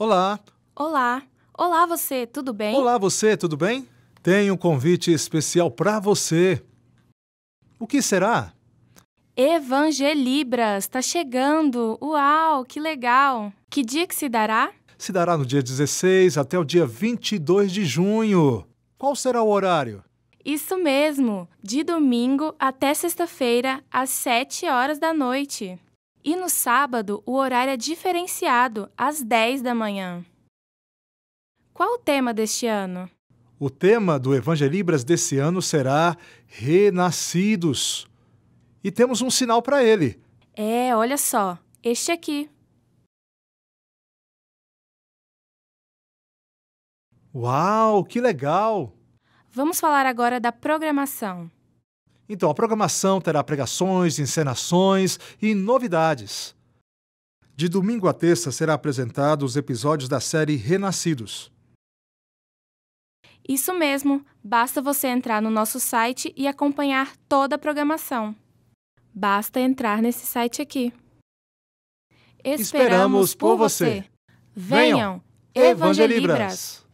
Olá. Olá. Olá você, tudo bem? Olá você, tudo bem? Tenho um convite especial para você. O que será? Evangelibras, está chegando. Uau, que legal. Que dia que se dará? Se dará no dia 16 até o dia 22 de junho. Qual será o horário? Isso mesmo, de domingo até sexta-feira, às 7 horas da noite. E no sábado, o horário é diferenciado, às 10 da manhã. Qual o tema deste ano? O tema do Evangelibras desse ano será Renascidos. E temos um sinal para ele. É, olha só, este aqui. Uau, que legal! Vamos falar agora da programação. Então, a programação terá pregações, encenações e novidades. De domingo a terça será apresentado os episódios da série Renascidos. Isso mesmo, basta você entrar no nosso site e acompanhar toda a programação. Basta entrar nesse site aqui. Esperamos, Esperamos por você. Venham, Evangelibras!